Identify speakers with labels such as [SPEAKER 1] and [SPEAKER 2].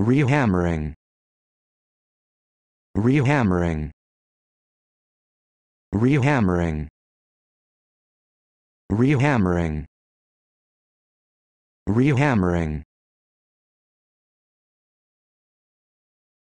[SPEAKER 1] rehammering rehammering rehammering rehammering rehammering